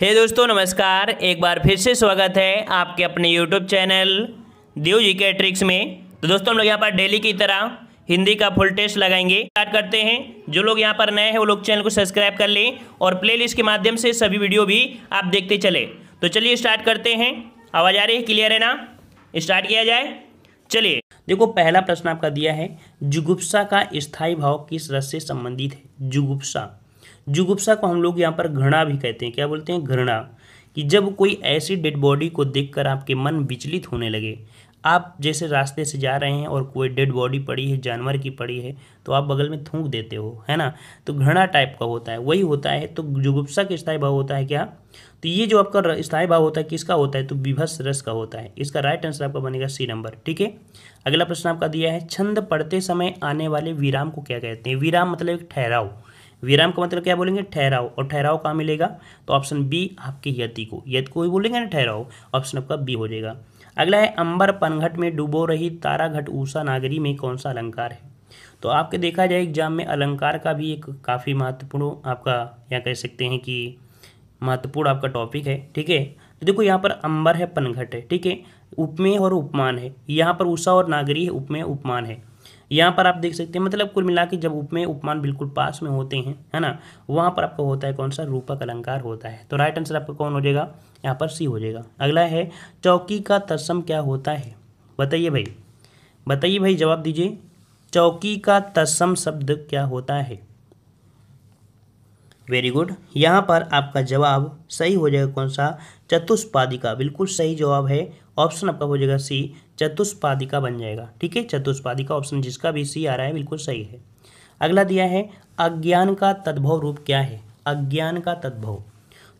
हे hey दोस्तों नमस्कार एक बार फिर से स्वागत है आपके अपने यूट्यूब चैनल देव जी के ट्रिक्स में तो दोस्तों हम लोग यहाँ पर डेली की तरह हिंदी का फुल टेस्ट लगाएंगे स्टार्ट करते हैं जो लोग यहाँ पर नए हैं वो लोग चैनल को सब्सक्राइब कर लें और प्लेलिस्ट के माध्यम से सभी वीडियो भी आप देखते चले तो चलिए स्टार्ट करते हैं आवाज़ आ रही है क्लियर है ना स्टार्ट किया जाए चलिए देखो पहला प्रश्न आपका दिया है जुगुप्सा का स्थायी भाव किस रस से संबंधित है जुगुप्सा जुगुप्सा को हम लोग यहाँ पर घृणा भी कहते हैं क्या बोलते हैं घृणा कि जब कोई ऐसी डेड बॉडी को देखकर आपके मन विचलित होने लगे आप जैसे रास्ते से जा रहे हैं और कोई डेड बॉडी पड़ी है जानवर की पड़ी है तो आप बगल में थूक देते हो है ना तो घृणा टाइप का होता है वही होता है तो जुगुप्सा का स्थायी भाव होता है क्या तो ये जो आपका स्थायी भाव होता है किसका होता है तो विभस रस का होता है इसका राइट आंसर आपका बनेगा सी नंबर ठीक है अगला प्रश्न आपका दिया है छंद पढ़ते समय आने वाले विराम को क्या कहते हैं विराम मतलब एक ठहराव विराम का मतलब क्या बोलेंगे ठहराओ और ठहराओ कहाँ मिलेगा तो ऑप्शन बी आपके यति को यति को भी बोलेंगे ना ठहराओ ऑप्शन आपका बी हो जाएगा अगला है अंबर पनघट में डूबो रही ताराघट ऊषा नागरी में कौन सा अलंकार है तो आपके देखा जाए एग्जाम में अलंकार का भी एक काफ़ी महत्वपूर्ण आपका यहाँ कह सकते हैं कि महत्वपूर्ण आपका टॉपिक है ठीक है तो देखो यहाँ पर अंबर है पनघट है ठीक है उपमेय और उपमान है यहाँ पर ऊषा और नागरी है उपमेय उपमान है यहाँ पर आप देख सकते हैं मतलब कुल मिला के जब उपमेय उपमान बिल्कुल पास में होते हैं है ना वहाँ पर आपका होता है कौन सा रूपक अलंकार होता है तो राइट आंसर आपका कौन हो जाएगा यहाँ पर सी हो जाएगा अगला है चौकी का तस्म क्या होता है बताइए भाई बताइए भाई जवाब दीजिए चौकी का तस्म शब्द क्या होता है वेरी गुड यहाँ पर आपका जवाब सही हो जाएगा कौन सा चतुष्पादी का बिल्कुल सही जवाब है ऑप्शन आपका हो जाएगा सी चतुष्पादिका बन जाएगा ठीक है चतुष्पादिका ऑप्शन जिसका भी सी आ रहा है बिल्कुल सही है अगला दिया है अज्ञान का तद्भव रूप क्या है अज्ञान का तद्भव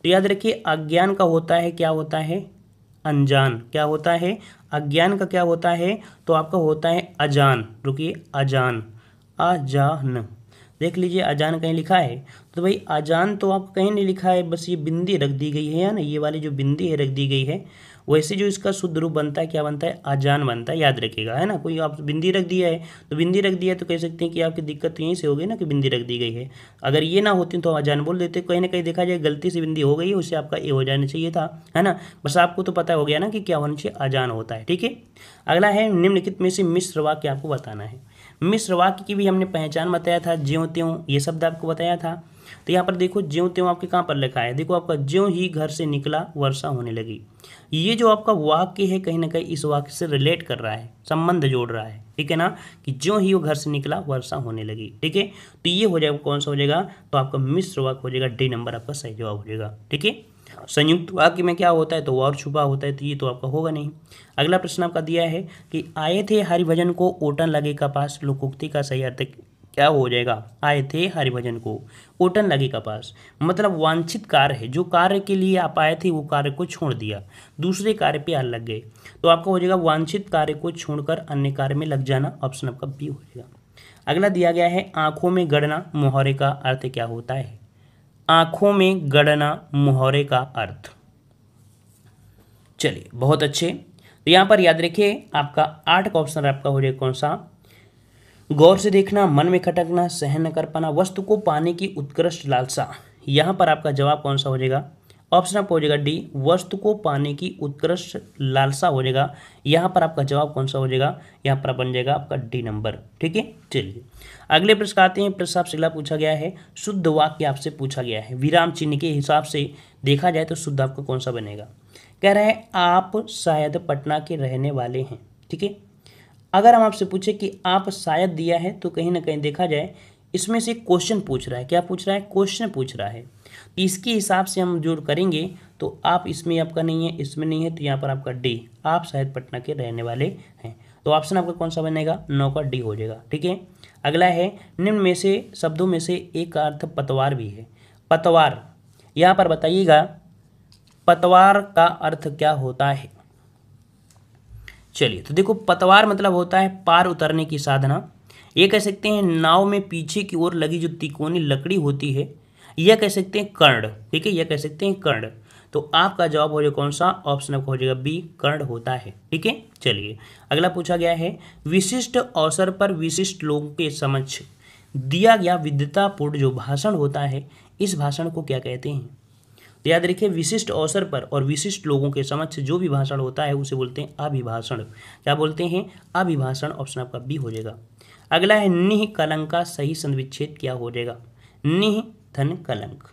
तो याद रखिए अज्ञान का होता है क्या होता है अनजान क्या होता है अज्ञान का क्या होता है तो आपका होता है अजान रुकिए अजान अजान देख लीजिए अजान कहीं लिखा है तो भाई अजान तो आप कहीं नहीं लिखा है बस ये बिंदी रख दी गई है या ना ये वाली जो बिंदी है रख दी गई है वैसे जो इसका शुद्ध रूप बनता है क्या बनता है अजान बनता है याद रखिएगा है ना कोई आप बिंदी रख दिया है तो बिंदी रख दिया है तो कह सकते हैं कि आपकी दिक्कत तो यहीं से हो गई ना कि बिंदी रख दी गई है अगर ये ना होती तो अजान बोल देते कहीं ना कहीं देखा जाए गलती से बिंदी हो गई है उससे आपका ए हो जाना चाहिए था है ना बस आपको तो पता हो गया ना कि क्या होना चाहिए अजान होता है ठीक है अगला है निम्नलिखित में से मिश्र वाक्य आपको बताना है मिश्र वाक्य की भी हमने पहचान बताया था ज्यों त्यों ये शब्द आपको बताया था तो यहाँ पर देखो ज्यो त्यों आपके कहाँ पर लिखा है देखो आपका ज्यों ही घर से निकला वर्षा होने लगी ये जो आपका वाक्य है कहीं ना कहीं इस वाक्य से रिलेट कर रहा है संबंध जोड़ रहा है ठीक है ना कि जो ही वो घर से निकला वर्षा होने लगी ठीक है तो ये हो जाएगा कौन सा हो जाएगा तो आपका मिश्र वाक्य हो जाएगा डी नंबर आपका सही जवाब हो जाएगा ठीक है संयुक्त वाक्य में क्या होता है तो और छुपा होता है तो ये तो आपका होगा नहीं अगला प्रश्न आपका दिया है कि आए थे हरिभजन को ओटन लगे का पास लोकोक्ति का सही अर्थ क्या हो जाएगा आए थे हरिभजन को ओटन लगे कपास मतलब वांछित कार्य है जो कार्य के लिए आप आए थे वो कार्य को छोड़ दिया दूसरे कार्य पे लग गए तो आपका हो जाएगा वांछित कार्य को छोड़कर अन्य कार्य में लग जाना ऑप्शन आपका बी हो जाएगा अगला दिया गया है आंखों में गड़ना मुहरे का अर्थ क्या होता है आंखों में गड़ना मुहरे का अर्थ चलिए बहुत अच्छे तो यहाँ पर याद रखिए आपका आठ का ऑप्शन आपका हो जाएगा कौन सा गौर से देखना मन में खटकना सहन न कर पाना वस्तु को पाने की उत्कृष्ट लालसा यहाँ पर आपका जवाब कौन सा हो जाएगा ऑप्शन आप हो जाएगा डी वस्तु को पाने की उत्कृष्ट लालसा हो जाएगा यहाँ पर आपका जवाब कौन सा हो जाएगा यहाँ पर बन जाएगा आपका डी नंबर ठीक है चलिए अगले प्रश्न आते हैं प्रश्न आपसे अगला पूछा गया है शुद्ध वाक्य आपसे पूछा गया है विराम चिन्ह के हिसाब से देखा जाए तो शुद्ध आपका कौन सा बनेगा कह रहे हैं आप शायद पटना के रहने वाले हैं ठीक है अगर हम आपसे पूछे कि आप शायद दिया है तो कहीं ना कहीं देखा जाए इसमें से क्वेश्चन पूछ रहा है क्या पूछ रहा है क्वेश्चन पूछ रहा है तो इसके हिसाब से हम जो करेंगे तो आप इसमें आपका नहीं है इसमें नहीं है तो यहाँ पर आपका डी आप शायद पटना के रहने वाले हैं तो ऑप्शन आपका कौन सा बनेगा नौ का डी हो जाएगा ठीक है अगला है निम्न में से शब्दों में से एक का अर्थ पतवार भी है पतवार यहाँ पर बताइएगा पतवार का अर्थ क्या होता है चलिए तो देखो पतवार मतलब होता है पार उतरने की साधना ये कह सकते हैं नाव में पीछे की ओर लगी जो तिकोनी लकड़ी होती है यह कह सकते हैं कर्ण ठीक है यह कह सकते हैं कर्ण तो आपका जवाब हो जाएगा कौन सा ऑप्शन आपका हो जाएगा बी कर्ण होता है ठीक है चलिए अगला पूछा गया है विशिष्ट अवसर पर विशिष्ट लोगों के समक्ष दिया गया विद्यतापूर्ण जो भाषण होता है इस भाषण को क्या कहते हैं तो याद रखिए विशिष्ट अवसर पर और विशिष्ट लोगों के समक्ष जो भी भाषण होता है उसे बोलते हैं अभिभाषण क्या बोलते हैं अभिभाषण ऑप्शन आपका बी हो जाएगा अगला है निह कलंक का सही संविच्छेद क्या हो जाएगा निह धन कलंक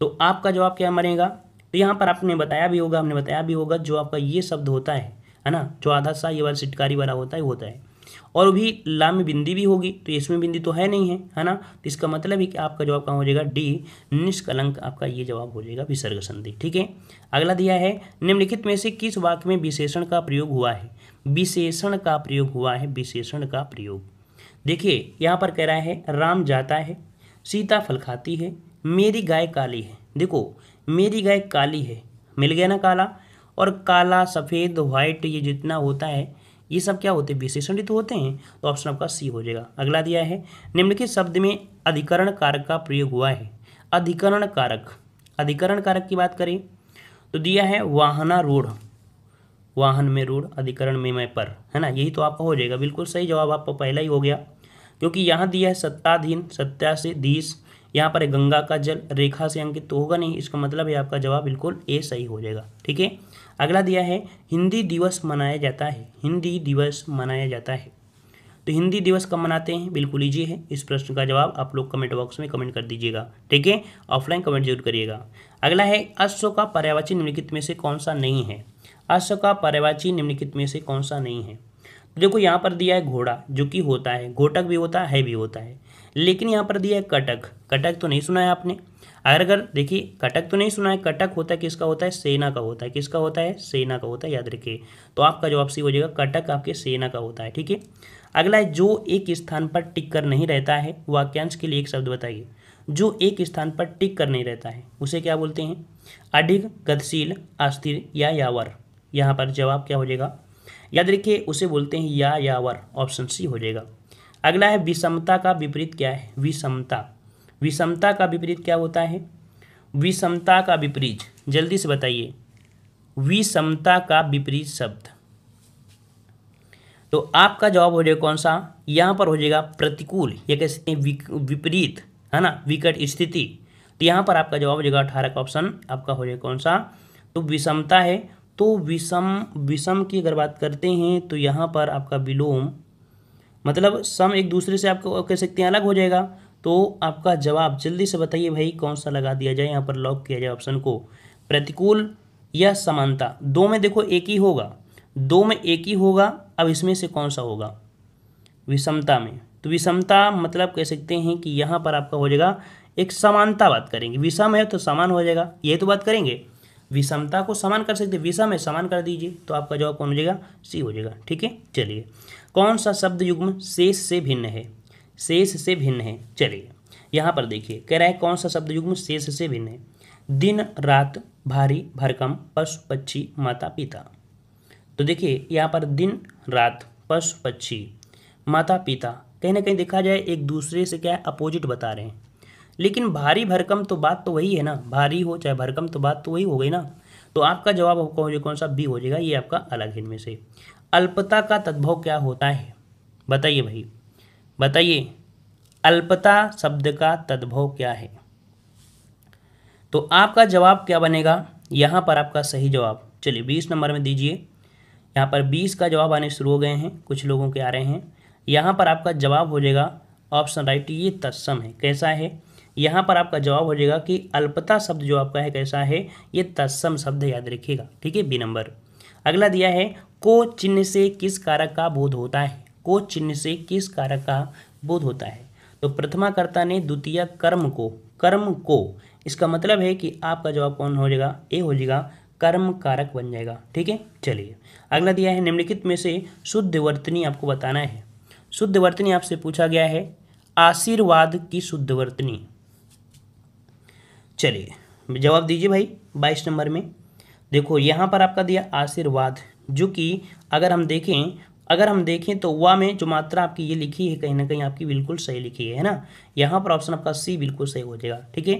तो आपका जवाब क्या मरेगा तो यहाँ पर आपने बताया भी होगा हमने बताया भी होगा जो आपका ये शब्द होता है है ना जो आधा सा ये वाला सिटकारी वाला होता है होता है और भी लाम बिंदी भी होगी तो इसमें बिंदी तो है नहीं है है ना तो इसका मतलब है कि आपका जवाब कहाँ हो जाएगा डी निष्कलंक आपका ये जवाब हो जाएगा विसर्ग संधि ठीक है अगला दिया है निम्नलिखित में से किस वाक्य में विशेषण का प्रयोग हुआ है विशेषण का प्रयोग हुआ है विशेषण का प्रयोग देखिए यहाँ पर कह रहा है राम जाता है सीता फल खाती है मेरी गाय काली है देखो मेरी गाय काली है मिल गया ना काला और काला सफ़ेद व्हाइट ये जितना होता है ये सब क्या होते हैं विशेषण ऋतु होते हैं तो ऑप्शन आपका सी हो जाएगा अगला दिया है निम्नलिखित शब्द में अधिकरण कारक का प्रयोग हुआ है अधिकरण कारक अधिकरण कारक की बात करें तो दिया है वाहनारूढ़ वाहन में रूढ़ अधिकरण में मैं पर है ना यही तो आपका हो जाएगा बिल्कुल सही जवाब आपका पहला ही हो गया क्योंकि यहाँ दिया है सत्ताधीन सत्या से दीस यहाँ पर गंगा का जल रेखा से अंकित तो होगा नहीं इसका मतलब है आपका जवाब बिल्कुल ए सही हो जाएगा ठीक है अगला दिया है हिंदी दिवस मनाया जाता है हिंदी दिवस मनाया जाता है तो हिंदी दिवस कब मनाते हैं बिल्कुल ईजी है इस प्रश्न का जवाब आप लोग कमेंट बॉक्स में कमेंट कर दीजिएगा ठीक है ऑफलाइन कमेंट जरूर करिएगा अगला है अश्व का पर्यावाची निम्नलिखित में से कौन सा नहीं है अश्व का पर्यावाची निम्नलिखित में से कौन सा नहीं है तो देखो यहाँ पर दिया है घोड़ा जो कि होता है घोटक भी होता है भी होता है लेकिन यहाँ पर दिया है कटक कटक तो नहीं सुना है आपने अगर अगर देखिए कटक तो नहीं सुना है कटक होता है किसका होता है सेना का होता है किसका होता है सेना का होता है याद रखिए तो आपका जवाब सी हो जाएगा कटक आपके सेना का होता है ठीक है अगला है जो एक स्थान पर टिक कर नहीं रहता है वाक्यांश के लिए एक शब्द बताइए जो एक स्थान पर टिक कर नहीं रहता है उसे क्या बोलते हैं अधिक गतिशील अस्थिर या यावर यहाँ पर जवाब क्या हो जाएगा याद रखिए उसे बोलते हैं या यावर ऑप्शन सी हो जाएगा अगला है विषमता का विपरीत क्या है विषमता विषमता का विपरीत क्या होता है विषमता का विपरीत जल्दी से बताइए विषमता का विपरीत शब्द तो आपका जवाब हो जाएगा कौन सा यहाँ पर हो जाएगा प्रतिकूल या कह सकते हैं विपरीत है ना विकट स्थिति तो यहाँ पर आपका जवाब हो जाएगा अठारह का ऑप्शन आपका हो जाएगा कौन सा तो विषमता है तो विषम विषम की अगर बात करते हैं तो यहाँ पर आपका विलोम मतलब सम एक दूसरे से आपको कह सकते हैं अलग हो जाएगा तो आपका जवाब जल्दी से बताइए भाई कौन सा लगा दिया जाए यहाँ पर लॉक किया जाए ऑप्शन को प्रतिकूल या समानता दो में देखो एक ही होगा दो में एक ही होगा अब इसमें से कौन सा होगा विषमता में तो विषमता मतलब कह सकते हैं कि यहाँ पर आपका हो जाएगा एक समानता बात करेंगे विषम है तो समान हो जाएगा ये तो बात करेंगे विषमता को समान कर सकते विषम है समान कर दीजिए तो आपका जवाब कौन हो जाएगा सी हो जाएगा ठीक है चलिए कौन सा शब्द युग्म शेष से भिन्न है शेष से भिन्न है चलिए यहाँ पर देखिए कह रहा है कौन सा शब्द युग्म शेष से भिन्न है दिन रात भारी भरकम पशु पक्षी माता पिता तो देखिए यहाँ पर दिन रात पशु पक्षी माता पिता कहीं ना कहीं देखा जाए एक दूसरे से क्या है अपोजिट बता रहे हैं लेकिन भारी भरकम तो बात तो वही है ना भारी हो चाहे भरकम तो बात तो वही हो गई ना तो आपका जवाब कौन कौन सा बी हो जाएगा ये आपका अलग इनमें से अल्पता का तद्भव क्या होता है बताइए भाई बताइए अल्पता शब्द का तद्भव क्या है तो आपका जवाब क्या बनेगा यहाँ पर आपका सही जवाब चलिए बीस नंबर में दीजिए यहाँ पर बीस का जवाब आने शुरू हो गए हैं कुछ लोगों के आ रहे हैं यहाँ पर आपका जवाब हो जाएगा ऑप्शन राइट ये तत्सम है कैसा है यहाँ पर आपका जवाब हो जाएगा कि अल्पता शब्द जो आपका है कैसा है ये तत्सम शब्द याद रखिएगा ठीक है बी नंबर अगला दिया है को चिन्ह से किस कारक का बोध होता है को चिन्ह से किस कारक का बोध होता है तो प्रथमाकर्ता ने द्वितीय कर्म को कर्म को इसका मतलब है कि आपका जवाब कौन हो जाएगा ए हो जाएगा कर्म कारक बन जाएगा ठीक है चलिए अगला दिया है निम्नलिखित में से शुद्ध वर्तनी आपको बताना है शुद्ध वर्तनी आपसे पूछा गया है आशीर्वाद की शुद्ध वर्तनी चलिए जवाब दीजिए भाई बाईस नंबर में देखो यहाँ पर आपका दिया आशीर्वाद जो कि अगर हम देखें अगर हम देखें तो वा में जो मात्रा आपकी ये लिखी है कहीं ना कहीं आपकी बिल्कुल सही लिखी है ना यहाँ पर ऑप्शन आपका सी बिल्कुल सही हो जाएगा ठीक है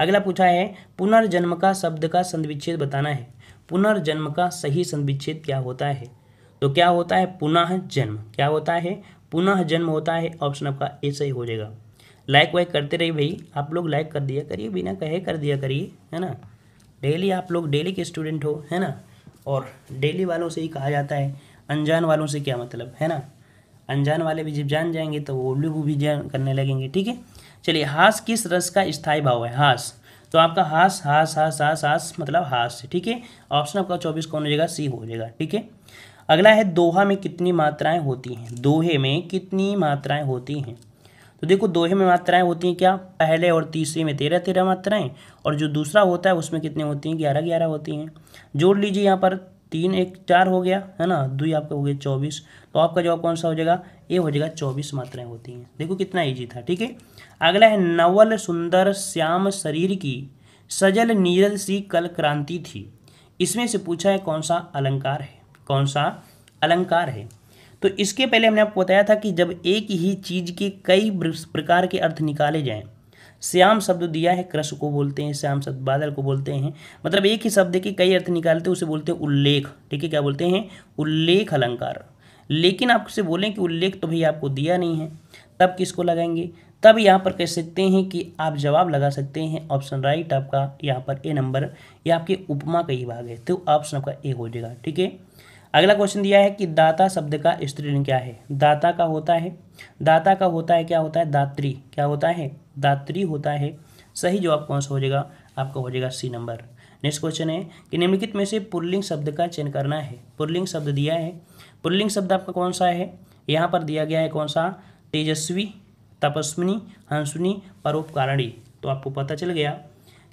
अगला पूछा है पुनर्जन्म का शब्द का संधविच्छेद बताना है पुनर्जन्म का सही संधविच्छेद क्या होता है तो क्या होता है पुनः जन्म क्या होता है पुनः जन्म होता है ऑप्शन आपका ए सही हो जाएगा लाइक वाइक करते रहिए भाई आप लोग लाइक कर दिया करिए बिना कहे कर दिया करिए है ना डेली आप लोग डेली के स्टूडेंट हो है ना और डेली वालों से ही कहा जाता है अनजान वालों से क्या मतलब है ना अनजान वाले भी जब जान जाएंगे तो वो उल्लू भी जान करने लगेंगे ठीक है चलिए हास किस रस का स्थायी भाव है हास तो आपका हास हास हास हास हास मतलब हास ठीक है ऑप्शन आपका चौबीस कौन हो जाएगा सी हो जाएगा ठीक है अगला है दोहा में कितनी मात्राएं होती हैं दोहे में कितनी मात्राएं होती हैं तो देखो दोहे में मात्राएं होती हैं क्या पहले और तीसरे में तेरह तेरह मात्राएं और जो दूसरा होता है उसमें कितने होती हैं ग्यारह ग्यारह होती हैं जोड़ लीजिए यहाँ पर तीन एक चार हो गया है ना दुई आपका हो गया चौबीस तो आपका जवाब कौन सा हो जाएगा ए हो जाएगा चौबीस मात्राएं होती हैं देखो कितना ईजी था ठीक है अगला है नवल सुंदर श्याम शरीर की सजल नीरज सी कल क्रांति थी इसमें से पूछा है कौन सा अलंकार है कौन सा अलंकार है तो इसके पहले हमने आपको बताया था कि जब एक ही चीज़ के कई प्रकार के अर्थ निकाले जाएं श्याम शब्द दिया है क्रश को बोलते हैं श्याम शब्द बादल को बोलते हैं मतलब एक ही शब्द के कई अर्थ निकालते हैं उसे बोलते हैं उल्लेख ठीक है क्या बोलते हैं उल्लेख अलंकार लेकिन आपसे बोलें कि उल्लेख तो भाई आपको दिया नहीं है तब किसको लगाएंगे तब यहाँ पर कह सकते हैं कि आप जवाब लगा सकते हैं ऑप्शन राइट आपका यहाँ पर ए नंबर या आपके उपमा का ही भाग है तो ऑप्शन आपका ए हो जाएगा ठीक है अगला क्वेश्चन दिया है कि दाता शब्द का स्त्रीलिंग क्या है दाता का होता है दाता का होता है क्या होता है दात्री क्या होता है दात्री होता है सही जवाब कौन सा हो जाएगा आपका हो जाएगा सी नंबर नेक्स्ट क्वेश्चन है कि निम्नलिखित में से पुल्लिंग शब्द का चयन करना है पुल्लिंग शब्द दिया है पुल्लिंग शब्द आपका कौन सा है यहाँ पर दिया गया है कौन सा तेजस्वी तपस्विनी हंसुनी परोपकारणी तो आपको पता चल गया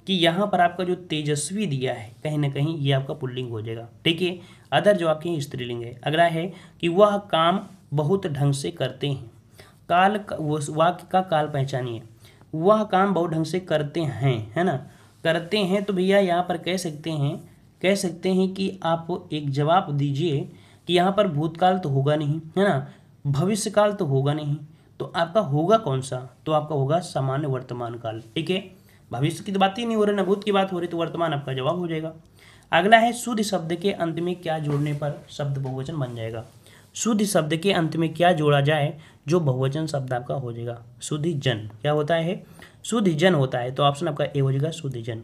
कि यहाँ पर आपका जो तेजस्वी दिया है कहीं ना कहीं ये आपका पुल्लिंग हो जाएगा ठीक है अदर जो आपके स्त्रीलिंग है अगला है कि वह काम बहुत ढंग से करते हैं काल का, वाक्य का काल पहचानिए वह काम बहुत ढंग से करते हैं है ना करते हैं तो भैया यहाँ पर कह सकते हैं कह सकते हैं कि आप एक जवाब दीजिए कि यहाँ पर भूतकाल तो होगा नहीं है ना भविष्यकाल तो होगा नहीं तो आपका होगा कौन सा तो आपका होगा सामान्य वर्तमान काल ठीक है भविष्य की तो बात ही नहीं हो रही ना भूत की बात हो रही तो वर्तमान आपका जवाब हो जाएगा अगला है शुद्ध शब्द के अंत में क्या जोड़ने पर शब्द बहुवचन बन जाएगा शुद्ध शब्द के अंत में क्या जोड़ा जाए जो बहुवचन शब्द आपका हो जाएगा शुद्ध जन क्या होता है शुद्ध जन होता है तो ऑप्शन आपका ए हो जाएगा शुद्ध जन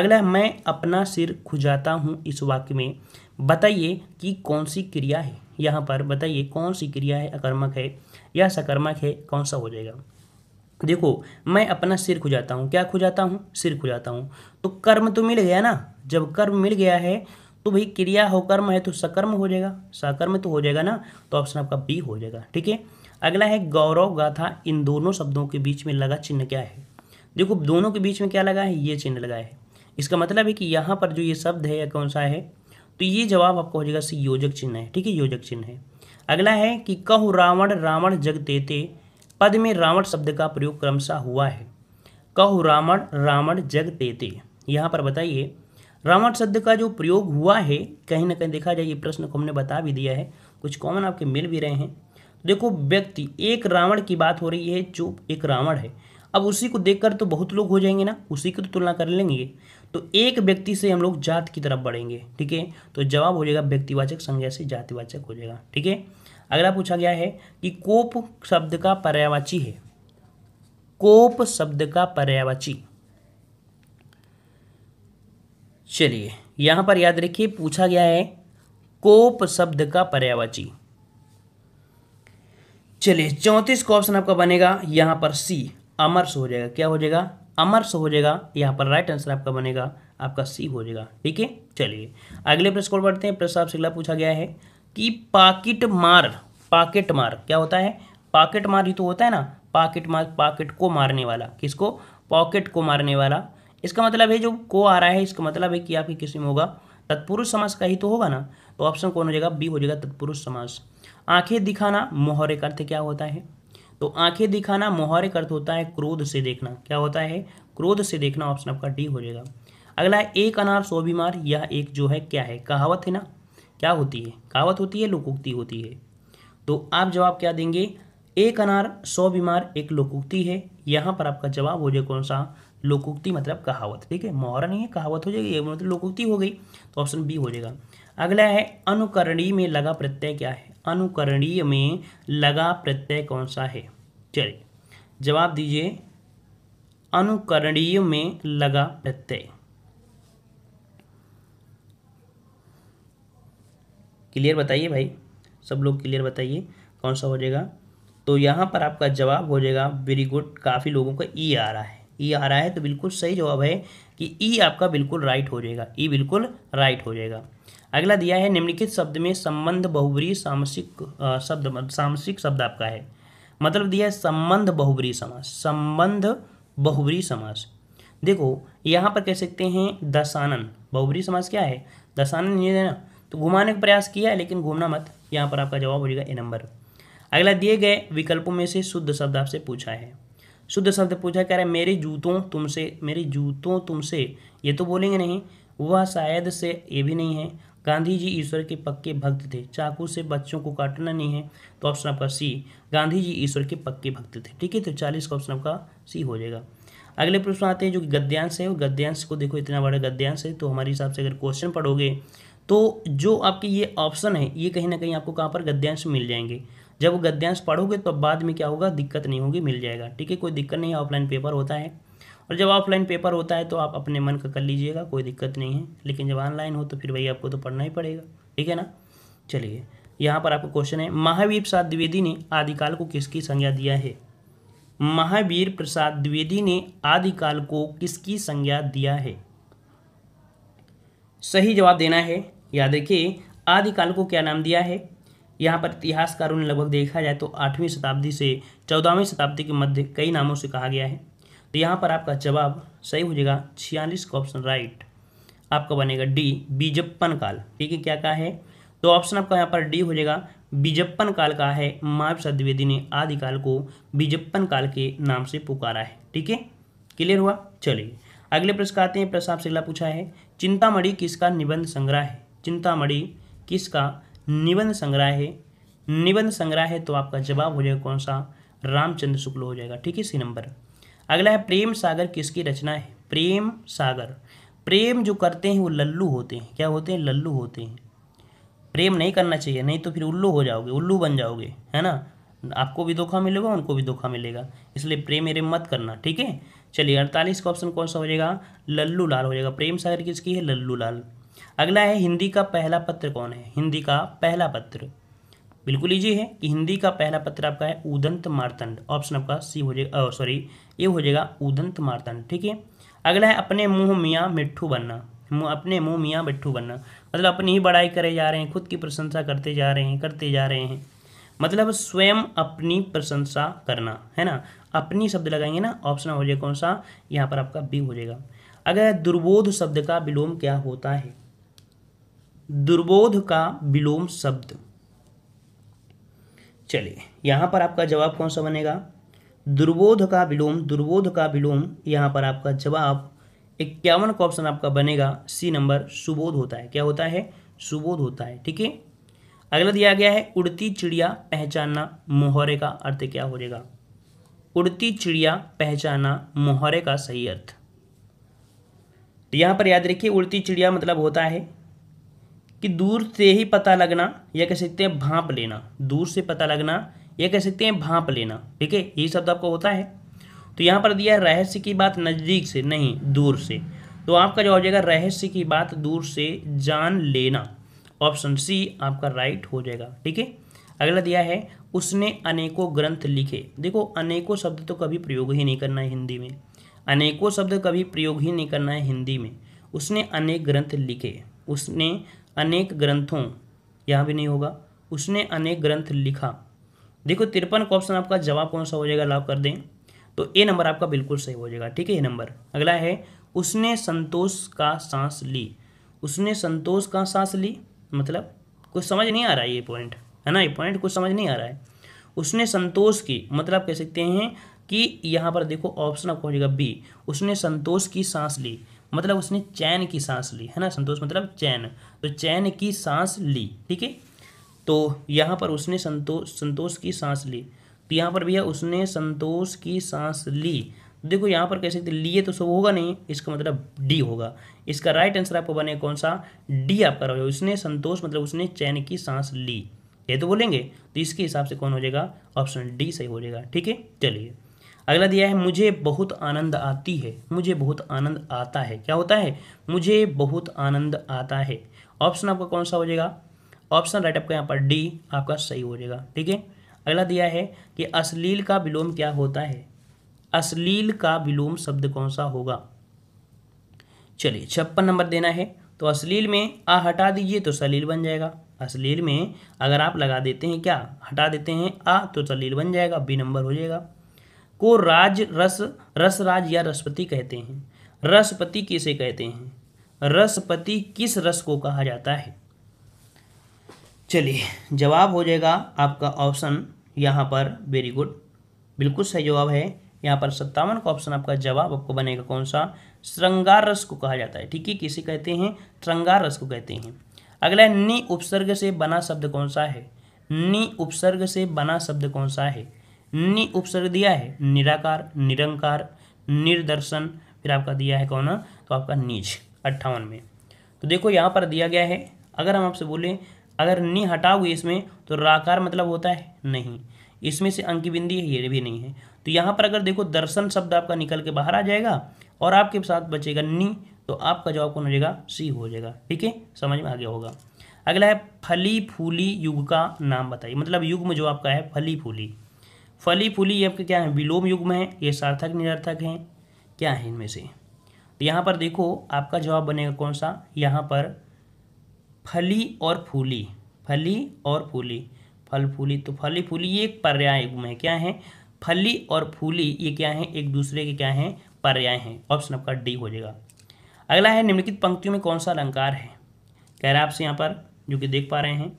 अगला मैं अपना सिर खुजाता हूँ इस वाक्य में बताइए कि कौन सी क्रिया है यहाँ पर बताइए कौन सी क्रिया है अकर्मक है या सकर्मक है कौन सा हो जाएगा देखो मैं अपना सिर खुजाता हूँ क्या खुजाता हूँ सिर खुजाता हूँ तो कर्म तो मिल गया ना जब कर्म मिल गया है तो भाई क्रिया हो कर्म है तो सकर्म हो जाएगा सकर्म तो हो जाएगा ना तो ऑप्शन आपका बी हो जाएगा ठीक है अगला है गौरव गाथा इन दोनों शब्दों के बीच में लगा चिन्ह क्या है देखो दोनों के बीच में क्या लगा है ये चिन्ह लगा है इसका मतलब है कि यहाँ पर जो ये शब्द है या कौन सा है तो ये जवाब आपको हो जाएगा सी योजक चिन्ह है ठीक है योजक चिन्ह है अगला है कि कहो रावण रावण जगतेते पद में रावण शब्द का प्रयोग क्रमशः हुआ है कहो रावण रावण जग तेते यहाँ पर बताइए रावण शब्द का जो प्रयोग हुआ है कहीं ना कहीं देखा जाए ये प्रश्न को हमने बता भी दिया है कुछ कॉमन आपके मिल भी रहे हैं देखो व्यक्ति एक रावण की बात हो रही है जो एक रावण है अब उसी को देखकर तो बहुत लोग हो जाएंगे ना उसी की तो तुलना कर लेंगे तो एक व्यक्ति से हम लोग जात की तरफ बढ़ेंगे ठीक है तो जवाब हो जाएगा व्यक्तिवाचक संज्ञा से जातिवाचक हो जाएगा ठीक है अगला पूछा गया है कि कोप शब्द का पर्यावाची है कोप शब्द का पर्यावाची चलिए यहां पर याद रखिए पूछा गया है कोप शब्द का पर्यावाची चलिए चौंतीस का ऑप्शन आपका बनेगा यहां पर सी अमरस हो जाएगा क्या हो जाएगा अमरस हो जाएगा यहां पर राइट आंसर आपका बनेगा आपका सी हो जाएगा ठीक है चलिए अगले प्रश्न को बढ़ते हैं प्रश्न आपसे अगला पूछा गया है कि पाकिट मार पाकेट मार क्या होता है पाकेट मार ही तो होता है ना पाकिट मार पाकिट को मारने वाला किसको पॉकेट को मारने वाला इसका मतलब है जो को आ रहा है इसका मतलब है कि आपकी किसी में होगा तत्पुरुष समास का ही तो होगा ना तो ऑप्शन कौन हो जाएगा बी हो जाएगा तत्पुरुष समास आंखें दिखाना मोहरे का अर्थ क्या होता है तो आंखें दिखाना मोहरे का अर्थ होता है क्रोध से देखना क्या होता है क्रोध से देखना ऑप्शन आपका डी हो जाएगा अगला एक अनार सो बीमार यह एक जो है क्या है कहावत है ना क्या होती है कहावत होती है लोकोक्ति होती है तो आप जवाब क्या देंगे एक अनार सौ बीमार एक लोकोक्ति है यहाँ पर आपका जवाब हो जाए कौन सा लोकोक्ति मतलब कहावत ठीक है मोहरा नहीं है कहावत हो जाएगी मतलब लोकोक्ति हो गई तो ऑप्शन बी हो जाएगा अगला है अनुकरणीय में लगा प्रत्यय क्या है अनुकरणीय में लगा प्रत्यय कौन सा है चलिए जवाब दीजिए अनुकरणीय में लगा प्रत्यय क्लियर बताइए भाई सब लोग क्लियर बताइए कौन सा हो जाएगा तो यहाँ पर आपका जवाब हो जाएगा वेरी गुड काफ़ी लोगों का ई e आ रहा है ई e आ रहा है तो बिल्कुल सही जवाब है कि ई e आपका बिल्कुल राइट हो जाएगा ई बिल्कुल राइट हो जाएगा अगला दिया है निम्नलिखित शब्द में संबंध बहुबरी सामसिक शब्द सामसिक शब्द आपका है मतलब दिया है संबंध बहुबरी समास संबंध बहुबरी समास देखो यहाँ पर कह सकते हैं दशानन बहुबरी समास क्या है दशानन ये है ना तो घुमाने का प्रयास किया लेकिन घूमना मत यहाँ पर आपका जवाब हो जाएगा ए नंबर अगला दिए गए विकल्पों में से शुद्ध शब्द आपसे पूछा है शुद्ध शब्द पूछा कह रहे हैं मेरे जूतों तुमसे मेरे जूतों तुमसे ये तो बोलेंगे नहीं वह शायद से ये भी नहीं है गांधी जी ईश्वर के पक्के भक्त थे चाकू से बच्चों को काटना नहीं है तो ऑप्शन आपका सी गांधी जी ईश्वर के पक्के भक्त थे ठीक है तो चालीस का ऑप्शन आपका सी हो जाएगा अगले प्रश्न आते हैं जो गद्यांश है और गद्यांश को देखो इतना बड़ा गद्यांश है तो हमारे हिसाब से अगर क्वेश्चन पढ़ोगे तो जो आपके ये ऑप्शन है ये कहीं ना कहीं आपको कहाँ पर गद्यांश मिल जाएंगे जब गद्यांश पढ़ोगे तो बाद में क्या होगा दिक्कत नहीं होगी मिल जाएगा ठीक है कोई दिक्कत नहीं ऑफलाइन पेपर होता है और जब ऑफलाइन पेपर होता है तो आप अपने मन का कर लीजिएगा कोई दिक्कत नहीं है लेकिन जब ऑनलाइन हो तो फिर भाई आपको तो पढ़ना ही पड़ेगा ठीक है ना चलिए यहाँ पर आपका क्वेश्चन है महावीर प्रसाद द्विवेदी ने आदिकाल को किसकी संज्ञा दिया है महावीर प्रसाद द्विवेदी ने आदिकाल को किसकी संज्ञा दिया है सही जवाब देना है या देखिए आदिकाल को क्या नाम दिया है यहाँ पर इतिहासकारों ने लगभग देखा जाए तो आठवीं शताब्दी से चौदहवीं शताब्दी के मध्य कई नामों से कहा गया है तो यहाँ पर आपका जवाब सही हो जाएगा छियालीस का ऑप्शन राइट आपका बनेगा डी बीजप्पन काल ठीक है क्या कहा है तो ऑप्शन आपका यहाँ पर डी हो जाएगा बीजप्पन काल का है माव सद्विवेदी ने आदिकाल को बीजप्पन काल के नाम से पुकारा है ठीक है क्लियर हुआ चलिए अगले प्रश्न आते हैं प्रश्न आपसे अगला पूछा है चिंतामढ़ी किसका निबंध संग्रह है चिंतामणि किसका निबंध संग्रह है निबंध संग्रह है तो आपका जवाब हो जाएगा कौन सा रामचंद्र शुक्ल हो जाएगा ठीक है इसी नंबर अगला है प्रेम सागर किसकी रचना है प्रेम सागर प्रेम जो करते हैं वो लल्लू होते हैं क्या होते हैं लल्लू होते हैं प्रेम नहीं करना चाहिए नहीं तो फिर उल्लू हो जाओगे उल्लू बन जाओगे है ना आपको भी धोखा मिलेगा उनको भी धोखा मिलेगा इसलिए प्रेम मेरे मत करना ठीक है चलिए अड़तालीस का ऑप्शन कौन सा हो जाएगा लल्लू लाल हो जाएगा प्रेम सागर किसकी है लल्लू लाल अगला है हिंदी का पहला पत्र कौन है हिंदी का पहला पत्र बिल्कुल ईजी है कि हिंदी का पहला पत्र आपका है उदंत मारतंड ऑप्शन आपका सी हो जाएगा सॉरी ए हो जाएगा उदंत मारतंड ठीक है अगला है अपने मुंह मियाँ मिट्ठू बनना अपने मुंह मियाँ मिट्ठू बनना मतलब अपनी ही बड़ाई करे जा रहे हैं खुद की प्रशंसा करते जा रहे हैं करते जा रहे हैं मतलब स्वयं अपनी प्रशंसा करना है ना अपनी शब्द लगाएंगे ना ऑप्शन हो जाएगा कौन सा यहाँ पर आपका बी हो जाएगा अगर दुर्बोध शब्द का विलोम क्या होता है दुर्बोध का विलोम शब्द चलिए यहां पर आपका जवाब कौन सा बनेगा दुर्बोध का विलोम दुर्बोध का विलोम यहां पर आपका जवाब इक्यावन का ऑप्शन आपका बनेगा सी नंबर सुबोध होता है क्या होता है सुबोध होता है ठीक है अगला दिया गया है उड़ती चिड़िया पहचानना मोहरे का अर्थ क्या हो जाएगा उड़ती चिड़िया पहचाना मोहरे का सही अर्थ तो यहां पर याद रखिए उड़ती चिड़िया मतलब होता है कि दूर से ही पता लगना या कह सकते हैं भाप लेना दूर से पता लगना या कह सकते हैं भाप लेना ठीक है यही शब्द आपको होता है तो यहाँ पर दिया है रहस्य की बात नज़दीक से नहीं दूर से तो आपका जो हो जाएगा रहस्य की बात दूर से जान लेना ऑप्शन सी आपका राइट हो जाएगा ठीक है अगला दिया है उसने अनेकों ग्रंथ लिखे देखो अनेकों शब्द तो कभी प्रयोग ही नहीं करना है हिंदी में अनेकों शब्द कभी प्रयोग ही नहीं करना है हिंदी में उसने अनेक ग्रंथ लिखे उसने अनेक ग्रंथों यहाँ भी नहीं होगा उसने अनेक ग्रंथ लिखा देखो तिरपन का ऑप्शन आपका जवाब कौन सा हो जाएगा लाभ कर दें तो ए नंबर आपका बिल्कुल सही हो जाएगा ठीक है ये नंबर अगला है उसने संतोष का सांस ली उसने संतोष का सांस ली मतलब कुछ समझ नहीं आ रहा है ये पॉइंट है ना ये पॉइंट कुछ समझ नहीं आ रहा है उसने संतोष की मतलब कह सकते हैं कि यहाँ पर देखो ऑप्शन आपको हो जाएगा बी उसने संतोष की सांस ली मतलब उसने चैन की सांस ली है ना संतोष मतलब चैन तो चैन की सांस ली ठीक है तो यहाँ पर उसने संतोष संतोष की सांस ली तो यहाँ पर भैया उसने संतोष की सांस ली देखो यहाँ पर कह सकते लिए तो सब होगा नहीं इसका मतलब डी होगा इसका राइट आंसर आपको बने कौन सा डी आपका रहेगा उसने संतोष मतलब उसने चैन की सांस ली ये तो बोलेंगे तो इसके हिसाब से कौन हो जाएगा ऑप्शन डी सही हो जाएगा ठीक है चलिए अगला दिया है मुझे बहुत आनंद आती है मुझे बहुत आनंद आता है क्या होता है मुझे बहुत आनंद आता है ऑप्शन आपका कौन सा हो जाएगा ऑप्शन राइट आपका यहाँ पर डी आपका सही हो जाएगा ठीक है अगला दिया है कि अश्लील का विलोम क्या होता है अश्लील का विलोम शब्द कौन सा होगा चलिए छप्पन नंबर देना है तो अश्लील में आ हटा दीजिए तो सलील बन जाएगा अश्लील में अगर आप लगा देते हैं क्या हटा देते हैं आ तो सलील बन जाएगा बी नंबर हो जाएगा को राज रस रस राज या रसपति कहते हैं रसपति किसे कहते हैं रसपति किस रस को कहा जाता है चलिए जवाब हो जाएगा आपका ऑप्शन यहाँ पर वेरी गुड बिल्कुल सही जवाब है यहाँ पर सत्तावन का ऑप्शन आपका जवाब आपको बनेगा कौन सा श्रृंगार रस को कहा जाता है ठीक है किसे कहते हैं श्रृंगार रस को कहते हैं अगला नि उपसर्ग से बना शब्द कौन सा है नि उपसर्ग से बना शब्द कौन सा है नि उपसर्ग दिया है निराकार निरंकार निर्दर्शन फिर आपका दिया है कौन तो आपका निज अट्ठावन में तो देखो यहाँ पर दिया गया है अगर हम आपसे बोले अगर नि हटाओगे इसमें तो राकार मतलब होता है नहीं इसमें से अंकी बिंदी है ये भी नहीं है तो यहाँ पर अगर देखो दर्शन शब्द आपका निकल के बाहर आ जाएगा और आपके साथ बचेगा नी तो आपका जवाब कौन हो जाएगा सी हो जाएगा ठीक है समझ में आगे होगा अगला है फली फूली युग का नाम बताइए मतलब युग में जो आपका है फली फूली फली फूली ये आपके क्या है विलोम युग्म है ये सार्थक निरर्थक हैं क्या है इनमें से तो यहाँ पर देखो आपका जवाब बनेगा कौन सा यहाँ पर फली और फूली फली और फूली फल फूली तो फली फूली ये एक पर्याय युग्म है क्या है फली और फूली ये क्या है एक दूसरे के क्या है पर्याय हैं ऑप्शन आपका डी हो जाएगा अगला है निम्नलिखित पंक्तियों में कौन सा अलंकार है कह रहा है आपसे यहाँ पर जो कि देख पा रहे हैं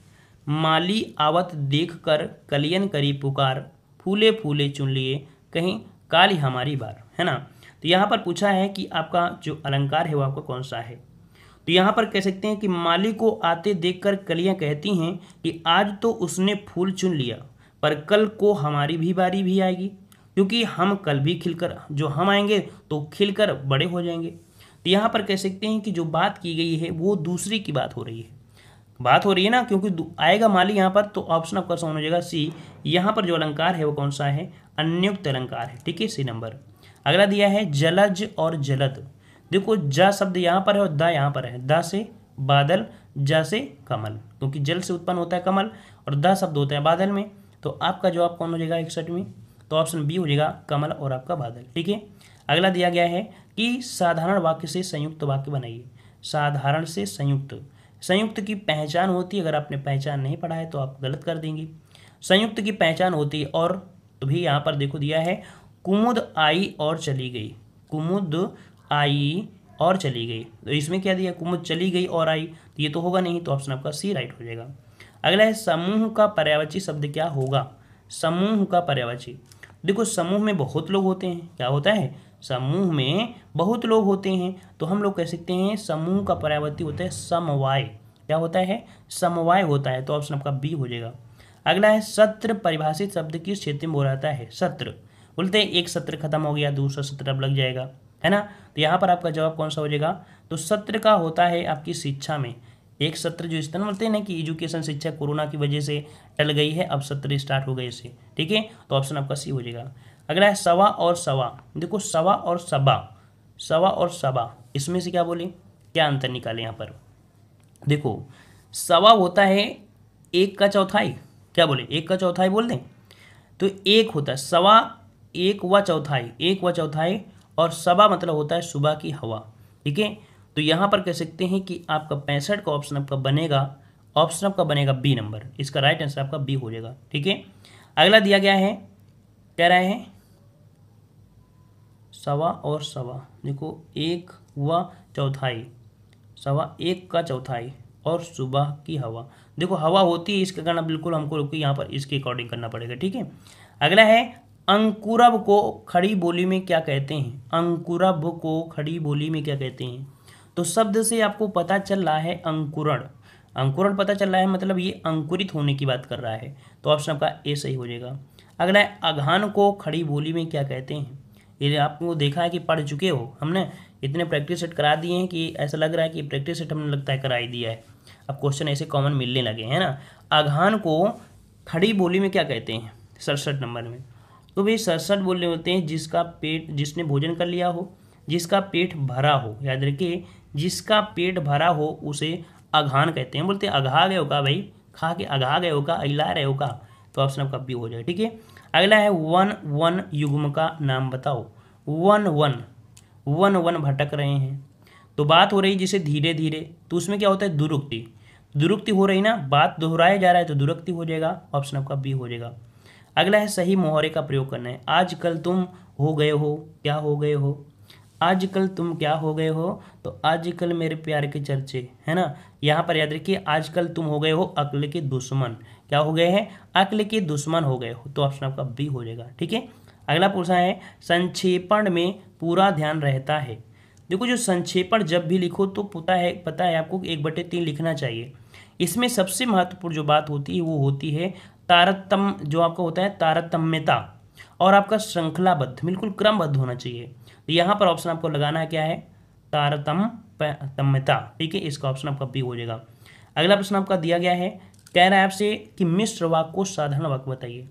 माली आवत देख कर कलियन करी पुकार फूले फूले चुन लिए कहीं काली हमारी बार है ना तो यहाँ पर पूछा है कि आपका जो अलंकार है वो आपका कौन सा है तो यहाँ पर कह सकते हैं कि माली को आते देखकर कलियाँ कहती हैं कि आज तो उसने फूल चुन लिया पर कल को हमारी भी बारी भी आएगी क्योंकि हम कल भी खिलकर जो हम आएंगे तो खिलकर बड़े हो जाएंगे तो यहाँ पर कह सकते हैं कि जो बात की गई है वो दूसरी की बात हो रही है बात हो रही है ना क्योंकि आएगा माली यहाँ पर तो ऑप्शन आपका सोन हो जाएगा सी यहाँ पर जो अलंकार है वो कौन सा है अन्युक्त अलंकार है ठीक है सी नंबर अगला दिया है जलज और जलद देखो ज शब्द यहाँ पर है और द यहाँ पर है द से बादल ज से कमल क्योंकि जल से उत्पन्न होता है कमल और द शब्द होता है बादल में तो आपका जवाब कौन हो जाएगा में तो ऑप्शन बी हो जाएगा कमल और आपका बादल ठीक है अगला दिया गया है कि साधारण वाक्य से संयुक्त वाक्य बनाइए साधारण से संयुक्त संयुक्त की पहचान होती अगर आपने पहचान नहीं पढ़ा है तो आप गलत कर देंगे संयुक्त की पहचान होती और भी यहाँ पर देखो दिया है कुमुद आई और चली गई कुमुद आई और चली गई तो इसमें क्या दिया कुमुद चली गई और आई तो ये तो होगा नहीं तो ऑप्शन आपका सी राइट हो जाएगा अगला है समूह का पर्यावची शब्द क्या होगा समूह का पर्यावची देखो समूह में बहुत लोग होते हैं क्या होता है समूह में बहुत लोग होते हैं तो हम लोग कह सकते हैं समूह का पर्यावर्ती होता है समवाय क्या होता है समवाय होता है तो ऑप्शन आपका बी हो जाएगा अगला है सत्र परिभाषित शब्द किस क्षेत्र में हो है सत्र बोलते हैं एक सत्र खत्म हो गया दूसरा सत्र अब लग जाएगा है ना तो यहाँ पर आपका जवाब कौन सा हो जाएगा तो सत्र का होता है आपकी शिक्षा में एक सत्र जो इस तरह बोलते हैं ना कि एजुकेशन शिक्षा कोरोना की वजह से टल गई है अब सत्र स्टार्ट हो गए इसे ठीक है तो ऑप्शन आपका सी हो जाएगा अगला है सवा और सवा देखो सवा और सबा सवा और सबा इसमें से क्या बोले क्या अंतर निकाले यहाँ पर देखो सवा होता है एक का चौथाई क्या बोले एक का चौथाई बोल दें तो एक होता है सवा एक व चौथाई एक व चौथाई और सवा मतलब होता है सुबह की हवा ठीक है तो यहाँ पर कह सकते हैं कि आपका पैंसठ का ऑप्शन आपका बनेगा ऑप्शन आपका बनेगा बी नंबर इसका राइट आंसर आपका बी हो जाएगा ठीक है अगला दिया गया है कह रहे हैं सवा और सवा देखो एक हुआ चौथाई सवा एक का चौथाई और सुबह की हवा देखो हवा होती है इसका करना बिल्कुल हमको रुकी यहाँ पर इसके अकॉर्डिंग करना पड़ेगा ठीक है अगला है अंकुरब को खड़ी बोली में क्या कहते हैं अंकुरब को खड़ी बोली में क्या कहते हैं तो शब्द से आपको पता चल रहा है अंकुरण अंकुरण पता चल रहा है मतलब ये अंकुरित होने की बात कर रहा है तो ऑप्शन आपका ए सही हो जाएगा अगला अघान को खड़ी बोली में क्या कहते हैं ये आपको देखा है कि पढ़ चुके हो हमने इतने प्रैक्टिस सेट करा दिए हैं कि ऐसा लग रहा है कि प्रैक्टिस सेट हमने लगता है करा ही दिया है अब क्वेश्चन ऐसे कॉमन मिलने लगे हैं ना अघान को खड़ी बोली में क्या कहते हैं सड़सठ नंबर में तो भाई सड़सठ बोले होते हैं जिसका पेट जिसने भोजन कर लिया हो जिसका पेट भरा हो याद रखिए जिसका पेट भरा हो उसे अघान कहते हैं बोलते अघा गए होगा भाई खा के अघा गए होगा अला रहे होगा तो ऑप्शन आपका बी हो जाएगा ठीक है अगला है वन वन युग्म का नाम बताओ वन वन वन वन भटक रहे हैं तो बात हो रही जैसे धीरे धीरे तो उसमें क्या होता है दुरुक्ति दुरुक्ति हो रही ना बात दोहराया जा रहा है तो दुरुक्ति हो जाएगा ऑप्शन आपका बी हो जाएगा अगला है सही मोहरे का प्रयोग करना है आजकल तुम हो गए हो क्या हो गए हो आजकल तुम क्या हो गए हो तो आजकल मेरे प्यार के चर्चे है ना यहाँ पर याद रखिए आजकल तुम हो गए हो अकल के दुश्मन क्या हो गए हैं अक्ल के दुश्मन हो गए तो ऑप्शन आपका बी हो जाएगा ठीक है अगला पूछा है संक्षेपण में पूरा ध्यान रहता है देखो जो संक्षेपण जब भी लिखो तो पता है पता है आपको एक बटे तीन लिखना चाहिए इसमें सबसे महत्वपूर्ण जो बात होती है वो होती है तारतम जो आपका होता है तारतम्यता और आपका श्रृंखलाबद्ध बिल्कुल क्रमबद्ध होना चाहिए तो यहाँ पर ऑप्शन आपको लगाना क्या है तारतम तम्यता ठीक है इसका ऑप्शन आपका बी हो जाएगा अगला प्रश्न आपका दिया गया है कह रहा है आपसे कि मिश्र वाक को साधारण वाक्य बताइए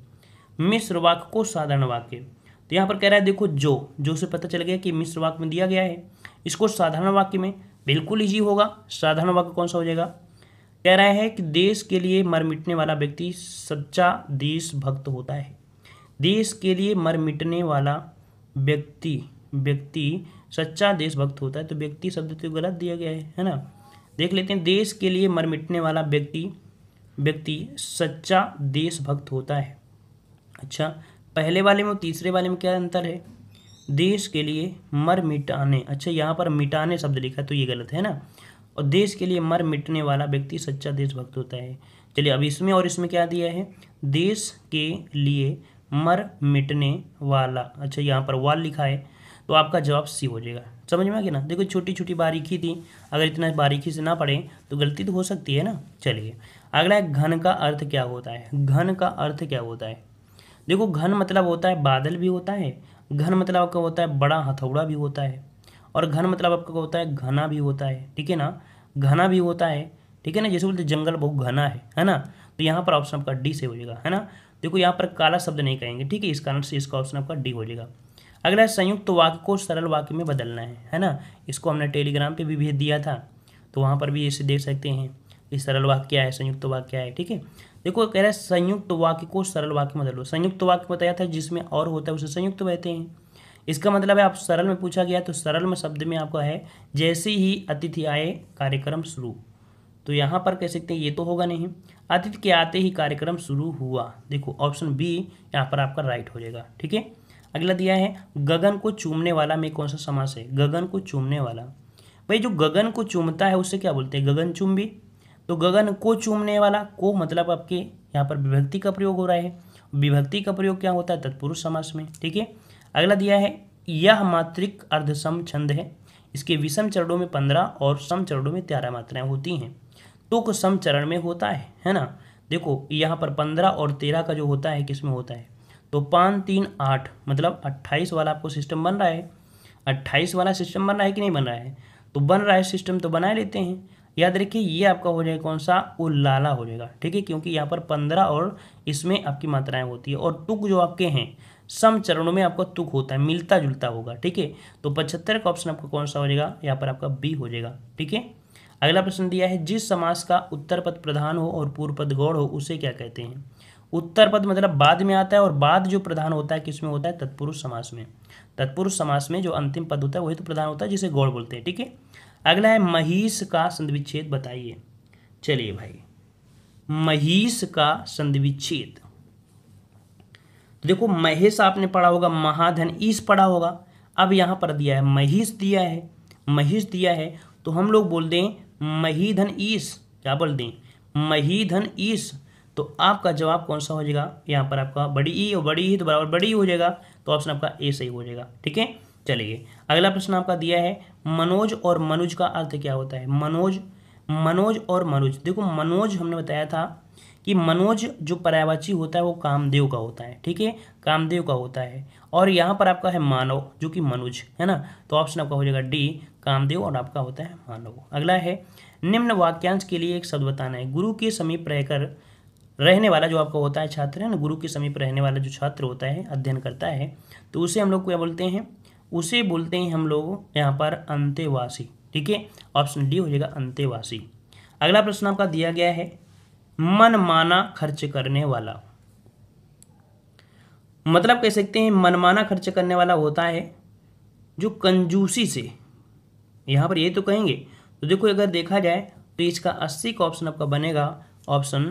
मिश्र वाक को साधारण वाक्य तो यहाँ पर कह रहा है देखो जो जो से पता चल गया कि मिश्र वाक्य में दिया गया है इसको साधारण वाक्य में बिल्कुल ईजी होगा साधारण वाक्य कौन सा हो जाएगा कह रहा है कि देश के लिए मर मिटने वाला व्यक्ति सच्चा देश भक्त होता है देश के लिए मर मिटने वाला व्यक्ति व्यक्ति सच्चा देशभक्त होता है तो व्यक्ति शब्द तो गलत दिया गया है है ना देख लेते हैं देश के लिए मर मिटने वाला व्यक्ति व्यक्ति सच्चा देशभक्त होता है अच्छा पहले वाले में और तीसरे वाले में क्या अंतर है देश के लिए मर मिटाने अच्छा यहाँ पर मिटाने शब्द लिखा तो ये गलत है ना और देश के लिए मर मिटने वाला व्यक्ति सच्चा देशभक्त होता है चलिए अब इसमें और इसमें क्या दिया है देश के लिए मर मिटने वाला अच्छा यहाँ पर वाल लिखा है तो आपका जवाब सी हो जाएगा समझ में आ गया ना देखो छोटी छोटी बारीकी थी अगर इतना बारीकी से ना पढ़े तो गलती तो हो सकती है ना चलिए अगला है घन का अर्थ क्या होता है घन का अर्थ क्या होता है देखो घन मतलब होता है बादल भी होता है घन मतलब आपका होता है बड़ा हथौड़ा भी होता है और घन मतलब आपका होता है घना भी होता है ठीक है ना घना भी होता है ठीक है ना जैसे बोलते जंगल बहुत घना है है ना तो यहाँ पर ऑप्शन आपका डी से हो जाएगा है ना देखो यहाँ पर काला शब्द नहीं कहेंगे ठीक है इस कारण से इसका ऑप्शन आपका डी हो जाएगा अगला संयुक्त तो वाक्य को सरल वाक्य में बदलना है है ना इसको हमने टेलीग्राम पे भी भेज दिया था तो वहाँ पर भी इसे देख सकते हैं कि सरल वाक्य क्या है संयुक्त तो वाक्य क्या है ठीक है देखो कह रहा है संयुक्त तो वाक्य को सरल वाक्य में बदलो संयुक्त तो वाक्य बताया था जिसमें और होता है उसे संयुक्त तो हैं इसका मतलब है आप सरल में पूछा गया तो सरल में शब्द में आपका है जैसे ही अतिथि आए कार्यक्रम शुरू तो यहाँ पर कह सकते हैं ये तो होगा नहीं अतिथि के आते ही कार्यक्रम शुरू हुआ देखो ऑप्शन बी यहाँ पर आपका राइट हो जाएगा ठीक है अगला दिया है गगन को चूमने वाला में कौन सा समास है गगन को चूमने वाला भाई जो गगन को चूमता है उसे क्या बोलते हैं गगन चुम्बी तो गगन को चूमने वाला को मतलब आपके यहाँ पर विभक्ति का प्रयोग हो रहा है विभक्ति का प्रयोग क्या होता है तत्पुरुष समास में ठीक है अगला दिया है यह मात्रिक अर्धसम छंद है इसके विषम चरणों में पंद्रह और सम चरणों में तेरह मात्राएं होती हैं तो को सम चरण में होता है है ना देखो यहाँ पर पंद्रह और तेरह का जो होता है किसमें होता है तो पाँच तीन आठ मतलब अट्ठाईस वाला आपको सिस्टम बन रहा है अट्ठाईस वाला सिस्टम बन रहा है कि नहीं बन रहा है तो बन रहा है सिस्टम तो बना लेते हैं याद रखिए ये आपका हो जाएगा कौन सा वो लाला हो जाएगा ठीक है क्योंकि यहाँ पर पंद्रह और इसमें आपकी मात्राएं होती है और टुक जो आपके हैं सम चरणों में आपका तुक होता है मिलता जुलता होगा ठीक है तो पचहत्तर का ऑप्शन आपका कौन सा हो जाएगा यहाँ पर आपका बी हो जाएगा ठीक है अगला प्रश्न दिया है जिस समास का उत्तर पद प्रधान हो और पूर्व पद गौड़ हो उसे क्या कहते हैं उत्तर पद मतलब बाद में आता है और बाद जो प्रधान होता है किसमें होता है तत्पुरुष समास में तत्पुरुष समास में जो अंतिम पद होता है वही तो प्रधान होता है जिसे गौड़ बोलते हैं ठीक है अगला है महीस का संधिविच्छेद बताइए चलिए भाई महीस का संधिविच्छेद तो देखो महेश आपने पढ़ा होगा महाधन ईस पढ़ा होगा अब यहां पर दिया है महीस दिया है महीस दिया है तो हम लोग बोल दें महीधन ईस क्या बोल दें महीधन ईस तो आपका जवाब कौन सा हो जाएगा यहाँ पर आपका बड़ी ई और बड़ी ई तो बराबर बड़ी हो जाएगा तो ऑप्शन आपका ए सही हो जाएगा ठीक है चलिए अगला प्रश्न आपका दिया है मनोज और मनुज का अर्थ क्या होता है मनोज मनोज और मनुज देखो मनोज हमने बताया था कि मनोज जो पर्यावाची होता है वो कामदेव का होता है ठीक है कामदेव का होता है और यहाँ पर आपका है मानव जो कि मनुज है ना तो ऑप्शन आपका हो जाएगा डी कामदेव और आपका होता है मानव अगला है निम्न वाक्यांश के लिए एक शब्द बताना है गुरु के समीप रहकर रहने वाला जो आपका होता है छात्र है ना गुरु के समीप रहने वाला जो छात्र होता है अध्ययन करता है तो उसे हम लोग क्या बोलते हैं उसे बोलते हैं हम लोग यहाँ पर अंत्यवासी ठीक है ऑप्शन डी हो जाएगा अंत्यवासी अगला प्रश्न आपका दिया गया है मनमाना खर्च करने वाला मतलब कह सकते हैं मनमाना खर्च करने वाला होता है जो कंजूसी से यहाँ पर ये तो कहेंगे तो देखो अगर देखा जाए तो इसका अस्सी का ऑप्शन आपका बनेगा ऑप्शन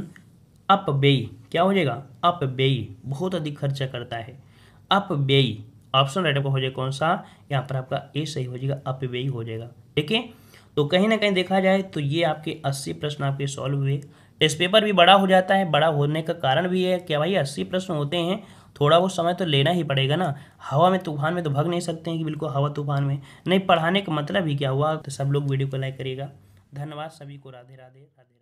बेई क्या हो जाएगा अपव्ययी बहुत अधिक खर्चा करता है अपव्ययी ऑप्शन राइट आपका हो जाएगा कौन सा यहाँ पर आपका ए सही हो जाएगा अपव्ययी हो जाएगा ठीक है तो कहीं ना कहीं देखा जाए तो ये आपके अस्सी प्रश्न आपके सॉल्व हुए टेस्ट पेपर भी बड़ा हो जाता है बड़ा होने का कारण भी है क्या भाई अस्सी प्रश्न होते हैं थोड़ा वो समय तो लेना ही पड़ेगा ना हवा में तूफान में तो भाग नहीं सकते हैं कि बिल्कुल हवा तूफान में नहीं पढ़ाने का मतलब ही क्या हुआ तो सब लोग वीडियो को लाइक करिएगा धन्यवाद सभी को राधे राधे राधे